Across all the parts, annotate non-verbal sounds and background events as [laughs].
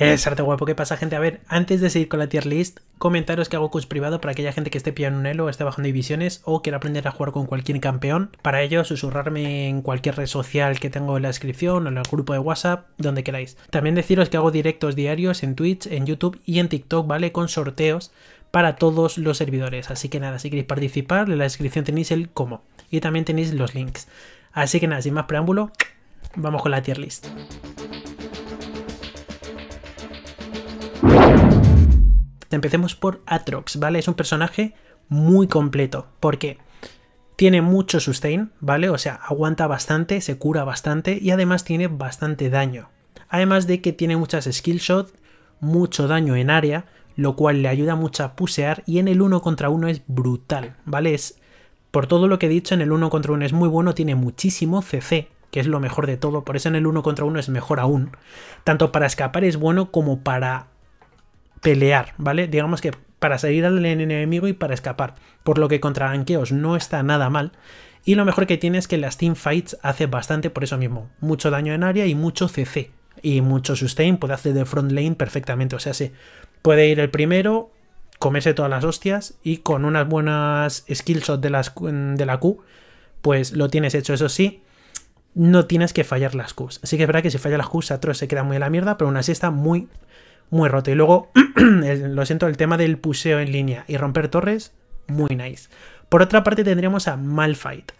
Es arte guapo, ¿qué pasa gente? A ver, antes de seguir con la tier list, comentaros que hago Cus privado para aquella gente que esté pillando un elo, esté bajando divisiones o quiera aprender a jugar con cualquier campeón. Para ello, susurrarme en cualquier red social que tengo en la descripción o en el grupo de WhatsApp, donde queráis. También deciros que hago directos diarios en Twitch, en YouTube y en TikTok, ¿vale? Con sorteos para todos los servidores. Así que nada, si queréis participar, en la descripción tenéis el cómo y también tenéis los links. Así que nada, sin más preámbulo, vamos con la tier list. Empecemos por Atrox, ¿vale? Es un personaje muy completo. porque Tiene mucho sustain, ¿vale? O sea, aguanta bastante, se cura bastante y además tiene bastante daño. Además de que tiene muchas skillshots, mucho daño en área, lo cual le ayuda mucho a pusear y en el 1 contra 1 es brutal, ¿vale? Es por todo lo que he dicho, en el 1 contra 1 es muy bueno, tiene muchísimo CC, que es lo mejor de todo, por eso en el 1 contra 1 es mejor aún. Tanto para escapar es bueno como para pelear, ¿vale? Digamos que para salir al enemigo y para escapar. Por lo que contra Ankeos no está nada mal. Y lo mejor que tiene es que las fights hace bastante por eso mismo. Mucho daño en área y mucho CC. Y mucho sustain, puede hacer de front lane perfectamente. O sea, sí puede ir el primero, comerse todas las hostias y con unas buenas skillshots de, de la Q, pues lo tienes hecho. Eso sí, no tienes que fallar las Qs. así que es verdad que si falla las Qs, Atro se queda muy a la mierda, pero aún así está muy muy roto. Y luego, [clears throat] lo siento, el tema del puseo en línea y romper torres, muy nice. Por otra parte tendríamos a Malphite.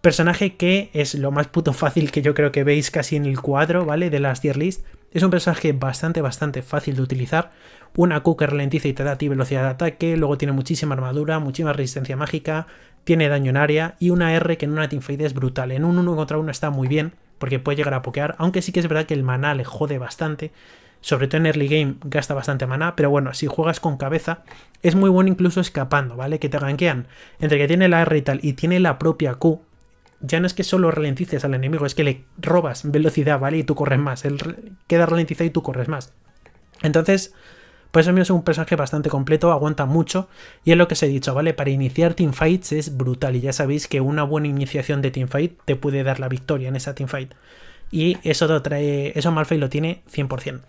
Personaje que es lo más puto fácil que yo creo que veis casi en el cuadro, ¿vale? De las tier list. Es un personaje bastante, bastante fácil de utilizar. Una Q que y te da ti velocidad de ataque. Luego tiene muchísima armadura, muchísima resistencia mágica. Tiene daño en área. Y una R que en una teamfight es brutal. En un 1 contra 1 está muy bien, porque puede llegar a pokear. Aunque sí que es verdad que el maná le jode bastante sobre todo en early game, gasta bastante maná, pero bueno, si juegas con cabeza, es muy bueno incluso escapando, ¿vale? Que te gankean. Entre que tiene la R y tal y tiene la propia Q, ya no es que solo ralentices al enemigo, es que le robas velocidad, ¿vale? Y tú corres más. Él queda ralentizado y tú corres más. Entonces, pues eso es un personaje bastante completo, aguanta mucho. Y es lo que os he dicho, ¿vale? Para iniciar teamfights es brutal. Y ya sabéis que una buena iniciación de teamfight te puede dar la victoria en esa teamfight. Y eso, lo trae, eso Malphite lo tiene 100%.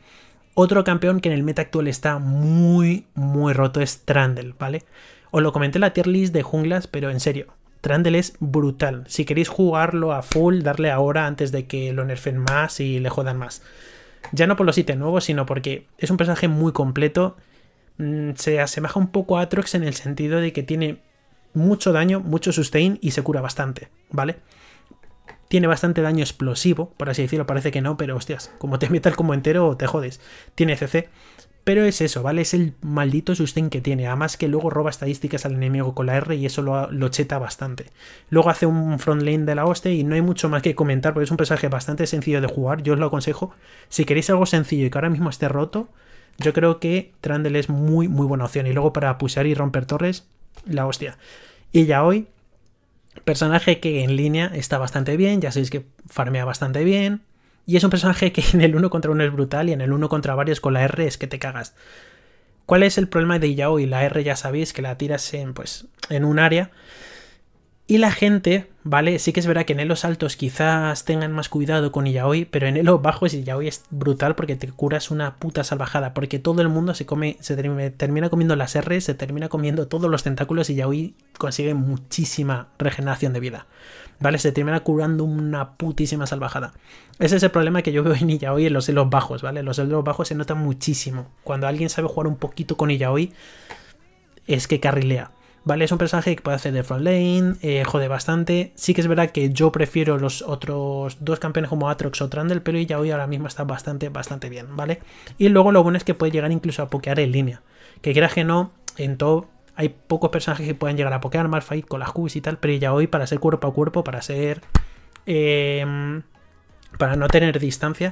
Otro campeón que en el meta actual está muy, muy roto es Trundle, ¿vale? Os lo comenté en la tier list de junglas, pero en serio, Trundle es brutal. Si queréis jugarlo a full, darle ahora antes de que lo nerfen más y le jodan más. Ya no por los ítems nuevos, sino porque es un personaje muy completo. Mm, se asemeja un poco a Atrox en el sentido de que tiene mucho daño, mucho sustain y se cura bastante, ¿vale? Tiene bastante daño explosivo, por así decirlo, parece que no, pero hostias, como te meta el combo entero, te jodes. Tiene CC. Pero es eso, ¿vale? Es el maldito sustain que tiene. Además que luego roba estadísticas al enemigo con la R y eso lo, cheta bastante. Luego hace un front lane de la hoste y no hay mucho más que comentar porque es un personaje bastante sencillo de jugar. Yo os lo aconsejo. Si queréis algo sencillo y que ahora mismo esté roto, yo creo que Trundle es muy, muy buena opción. Y luego para pushar y romper torres, la hostia. Y ya hoy Personaje que en línea está bastante bien, ya sabéis que farmea bastante bien. Y es un personaje que en el 1 contra 1 es brutal y en el 1 contra varios con la R es que te cagas. ¿Cuál es el problema de Yao y La R ya sabéis que la tiras en, pues, en un área y la gente, ¿vale? Sí que es verdad que en elos altos quizás tengan más cuidado con yaoi, pero en elos bajos yaoi es brutal porque te curas una puta salvajada, porque todo el mundo se come, se termina comiendo las R, se termina comiendo todos los tentáculos y yaoi consigue muchísima regeneración de vida, ¿vale? Se termina curando una putísima salvajada. Ese es el problema que yo veo en yaoi en los elos bajos, ¿vale? los elos bajos se nota muchísimo. Cuando alguien sabe jugar un poquito con yaoi, es que carrilea. ¿vale? Es un personaje que puede hacer de front lane, eh, jode bastante. Sí que es verdad que yo prefiero los otros dos campeones como Atrox o Trundle, pero ya hoy ahora mismo está bastante, bastante bien, ¿vale? Y luego lo bueno es que puede llegar incluso a pokear en línea. Que quieras que no, en top hay pocos personajes que puedan llegar a pokear, Malphite con las Qs y tal, pero ya hoy para ser cuerpo a cuerpo, para ser... Em, para no tener distancia,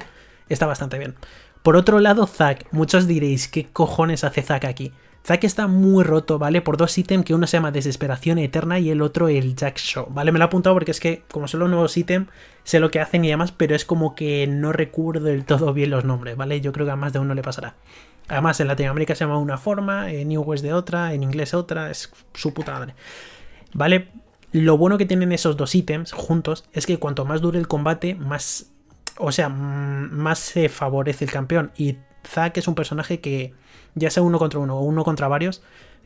está bastante bien. Por otro lado, Zack. Muchos diréis, ¿qué cojones hace Zack aquí? Zack está muy roto, ¿vale? Por dos ítems que uno se llama Desesperación Eterna y el otro el Jack Show, ¿vale? Me lo he apuntado porque es que, como son los nuevos ítems, sé lo que hacen y demás, pero es como que no recuerdo del todo bien los nombres, ¿vale? Yo creo que a más de uno le pasará. Además, en Latinoamérica se llama una forma, en New West de otra, en inglés otra, es su puta madre. ¿Vale? Lo bueno que tienen esos dos ítems juntos es que cuanto más dure el combate, más. O sea, más se favorece el campeón. Y Zack es un personaje que ya sea uno contra uno o uno contra varios,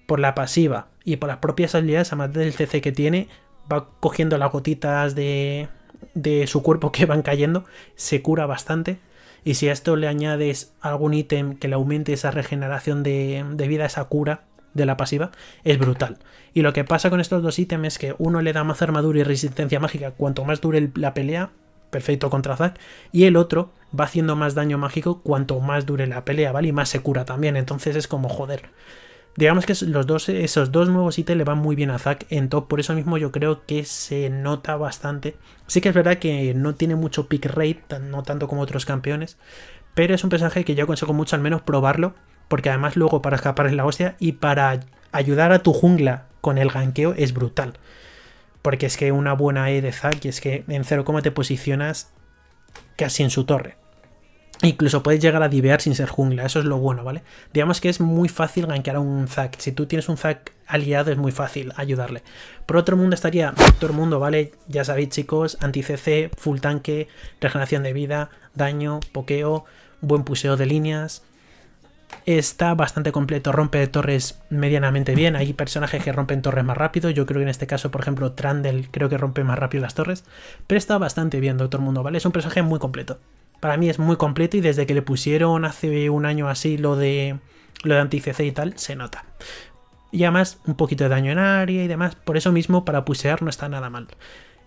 por la pasiva y por las propias habilidades, además del CC que tiene, va cogiendo las gotitas de, de su cuerpo [laughs] que van cayendo, se cura bastante. Y si a esto le añades algún ítem que le aumente esa regeneración de, de, vida, esa cura de la pasiva, es brutal. Y lo que pasa con estos dos ítems es que uno le da más armadura y resistencia mágica cuanto más dure la pelea, perfecto contra Zack, y el otro va haciendo más daño mágico cuanto más dure la pelea, ¿vale? Y más se cura también, entonces es como joder. Digamos que los dos, esos dos nuevos ítems le van muy bien a Zack en top, por eso mismo yo creo que se nota bastante. Sí que es verdad que no tiene mucho pick rate, no tanto como otros campeones, pero es un personaje que yo aconsejo mucho al menos probarlo, porque además luego para escapar en la hostia y para ayudar a tu jungla con el ganqueo es brutal. Porque es que una buena E de Zack y es que en 0, te posicionas casi en su torre. Incluso puedes llegar a divear sin ser jungla, eso es lo bueno, ¿vale? Digamos que es muy fácil ganquear a un zack. Si tú tienes un zack aliado, es muy fácil ayudarle. Por otro mundo estaría Doctor Mundo, ¿vale? Ya sabéis, chicos, anti-CC, full tanque, regeneración de vida, daño, pokeo, buen puseo de líneas. Está bastante completo, rompe torres medianamente bien. Hay personajes que rompen torres más rápido. Yo creo que en este caso, por ejemplo, Trandel creo que rompe más rápido las torres. Pero está bastante bien, Doctor Mundo, ¿vale? Es un personaje muy completo para mí es muy completo y desde que le pusieron hace un año así lo de, lo de anti-CC y tal, se nota. Y además un poquito de daño en área y demás, por eso mismo para pusear no está nada mal.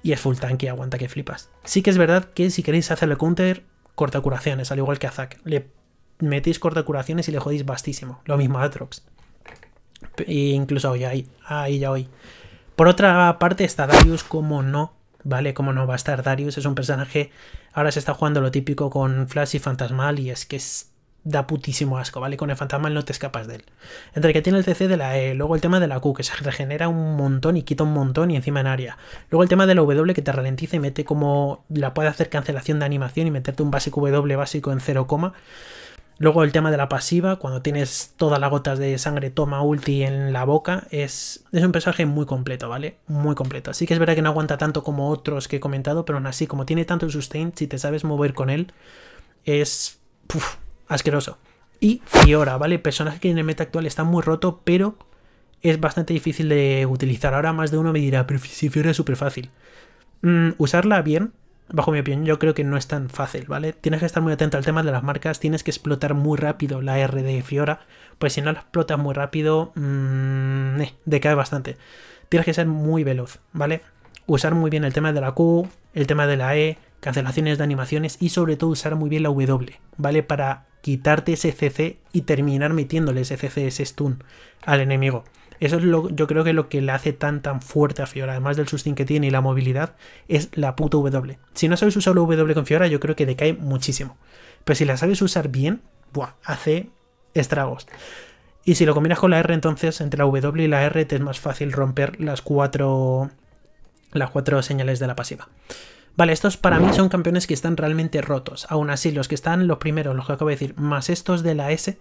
Y es full tank aguanta que flipas. Sí que es verdad que si queréis hacerle counter, corta curaciones, al igual que a Zack. Le metéis corta curaciones y le jodéis bastísimo. Lo mismo a Atrox. E incluso hoy, ahí, ahí ya hoy. Por otra parte está Darius, como no, ¿vale? Como no va a estar Darius, es un personaje Ahora se está jugando lo típico con Flash y Fantasmal y es que es, da putísimo asco, ¿vale? Con el Fantasmal no te escapas de él. Entre que tiene el CC de la E, luego el tema de la Q que se regenera un montón y quita un montón y encima en área. Luego el tema de la W que te ralentiza y mete como la puede hacer cancelación de animación y meterte un básico W básico en 0, Luego el tema de la pasiva, cuando tienes todas las gotas de sangre toma ulti en la boca, es, es un personaje muy completo, ¿vale? Muy completo. Así que es verdad que no aguanta tanto como otros que he comentado, pero aún así, como tiene tanto sustain, si te sabes mover con él, es asqueroso. Y Fiora, ¿vale? personaje que en el meta actual está muy roto, pero es bastante difícil de utilizar. Ahora más de uno me dirá, pero si Fiora es súper fácil. Mm, usarla bien bajo mi opinión, yo creo que no es tan fácil, ¿vale? Tienes que estar muy atento al tema de las marcas, tienes que explotar muy rápido la R de Fiora, pues si no la explotas muy rápido, mmm, eh, decae bastante. Tienes que ser muy veloz, ¿vale? Usar muy bien el tema de la Q, el tema de la E, cancelaciones de animaciones y sobre todo usar muy bien la W, ¿vale? Para quitarte ese CC y terminar metiéndole ese CC, ese stun al enemigo. Eso es lo, yo creo que lo que le hace tan tan fuerte a Fiora, además del sustain que tiene y la movilidad, es la puta W. Si no sabes usar la W con Fiora, yo creo que decae muchísimo. Pero si la sabes usar bien, buah, hace estragos. Y si lo combinas con la R, entonces entre la W y la R te es más fácil romper las cuatro, las cuatro señales de la pasiva. Vale, estos para mí son campeones que están realmente rotos. Aún así, los que están los primeros, los que acabo de decir, más estos de la S,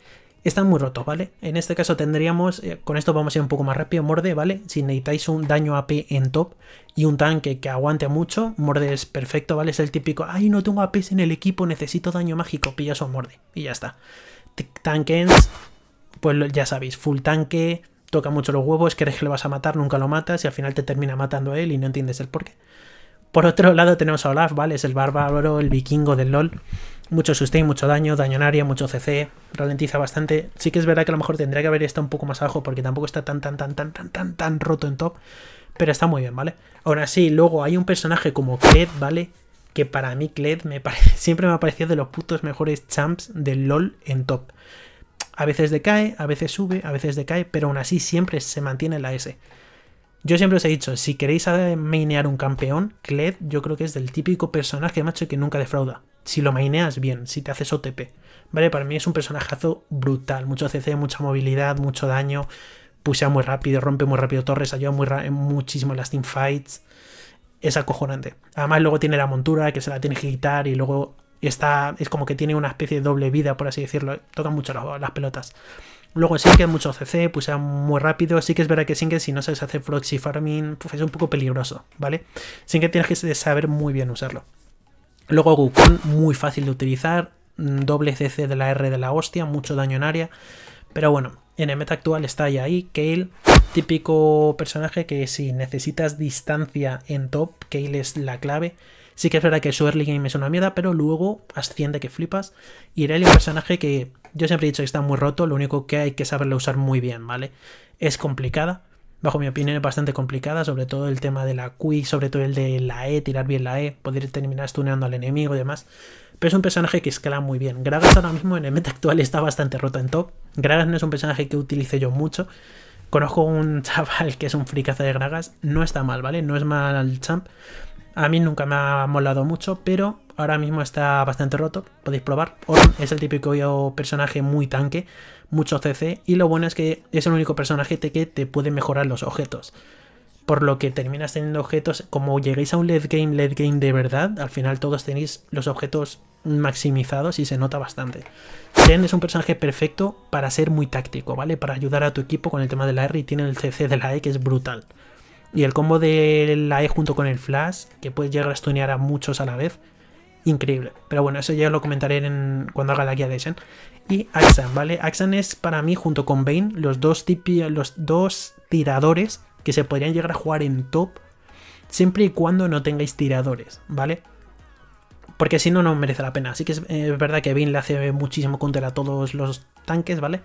están muy rotos, ¿vale? En este caso tendríamos, eh, con esto vamos a ir un poco más rápido, Morde, ¿vale? Si necesitáis un daño AP en top y un tanque que aguante mucho, Morde es perfecto, ¿vale? Es el típico, ay, no tengo APs en el equipo, necesito daño mágico, pillas o Morde y ya está. Tankens, pues ya sabéis, full tanque, toca mucho los huevos, crees que le vas a matar, nunca lo matas y al final te termina matando a él y no entiendes el porqué. Por otro lado tenemos a Olaf, ¿vale? Es el bárbaro, el vikingo del LOL mucho sustain, mucho daño, daño en área, mucho CC, ralentiza bastante. Sí que es verdad que a lo mejor tendría que haber estado un poco más abajo porque tampoco está tan, tan, tan, tan, tan, tan, tan roto en top, pero está muy bien, ¿vale? Ahora sí, luego hay un personaje como Kled, ¿vale? Que para mí Kled me [laughs] siempre me ha parecido de los putos mejores champs del LOL en top. A veces decae, a veces sube, a veces decae, pero aún así siempre se mantiene la S. Yo siempre os he dicho, si queréis mainear un campeón, Kled yo creo que es del típico personaje, macho, que nunca defrauda si lo maineas bien, si te haces OTP. ¿Vale? Para mí es un personajazo brutal. Mucho CC, mucha movilidad, mucho daño. Pusea muy rápido, rompe muy rápido torres, ayuda muy muchísimo en las teamfights. Es acojonante. Además, luego tiene la montura que se la tiene que quitar y luego está. Es como que tiene una especie de doble vida, por así decirlo. Toca mucho las, pelotas. Luego sí que es mucho CC, pusea muy rápido. Así que es verdad que sin que si no sabes hacer proxy farming, pues es un poco peligroso, ¿vale? Sin que tienes que saber muy bien usarlo. Luego Gukon, muy fácil de utilizar, mm, doble CC de la R de la hostia, mucho daño en área. Pero bueno, en el meta actual está ya ahí, Kale, típico personaje que si necesitas distancia en top, Kale es la clave. Sí que es verdad que su early game es una mierda, pero luego asciende que flipas. Y Irelia es un personaje que yo siempre he dicho que está muy roto, lo único que hay que saberlo usar muy bien, ¿vale? Es complicada, bajo mi opinión, es bastante complicada, sobre todo el tema de la Q, sobre todo el de la E, tirar bien la E, poder terminar stuneando al enemigo y demás. Pero es un personaje que escala muy bien. Gragas ahora mismo en el meta actual está bastante roto en top. Gragas no es un personaje que utilice yo mucho. Conozco un [laughs] chaval que es un fricazo de Gragas. No está mal, ¿vale? No es mal al champ. A mí nunca me ha molado mucho, pero ahora mismo está bastante roto. Podéis probar. es el típico personaje muy tanque mucho CC y lo bueno es que es el único personaje que te puede mejorar los objetos. Por lo que terminas teniendo objetos, como lleguéis a un late game, late game de verdad, al final todos tenéis los objetos maximizados y se nota bastante. Shen es un personaje perfecto para ser muy táctico, ¿vale? Para ayudar a tu equipo con el tema de la R y tiene el CC de la E que es brutal. Y el combo de la E junto con el Flash, que puede llegar a stunear a muchos a la vez, increíble. Pero bueno, eso ya lo comentaré en, cuando haga la guía de Shen. Y Axan, ¿vale? Axan es para mí, junto con Bane, los dos, tipi, los dos tiradores que se podrían llegar a jugar en top siempre y cuando no tengáis tiradores, ¿vale? Porque si no, no merece la pena. Así que es eh, verdad que Bane le hace muchísimo contra a todos los tanques, ¿vale?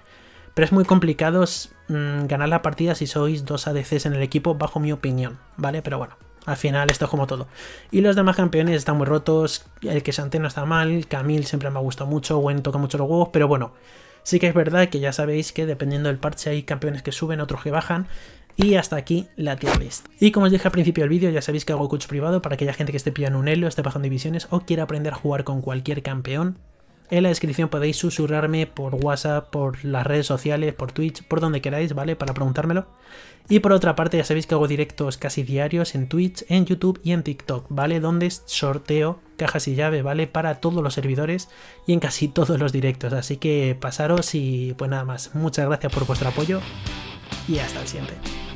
Pero es muy complicado mm, ganar la partida si sois dos ADCs en el equipo, bajo mi opinión, ¿vale? Pero bueno. Al final esto es como todo. Y los demás campeones están muy rotos, el que antena está mal, Camille siempre me ha gustado mucho, Gwen toca mucho los huevos, pero bueno, sí que es verdad que ya sabéis que dependiendo del parche hay campeones que suben, otros que bajan, y hasta aquí la tier list. Y como os dije al principio del vídeo, ya sabéis que hago coach privado para aquella gente que esté pillando un elo, esté bajando divisiones o quiera aprender a jugar con cualquier campeón. En la descripción podéis susurrarme por WhatsApp, por las redes sociales, por Twitch, por donde queráis, ¿vale? Para preguntármelo. Y por otra parte, ya sabéis que hago directos casi diarios en Twitch, en YouTube y en TikTok, ¿vale? Donde sorteo cajas y llaves, ¿vale? Para todos los servidores y en casi todos los directos. Así que pasaros y pues nada más. Muchas gracias por vuestro apoyo y hasta el siguiente.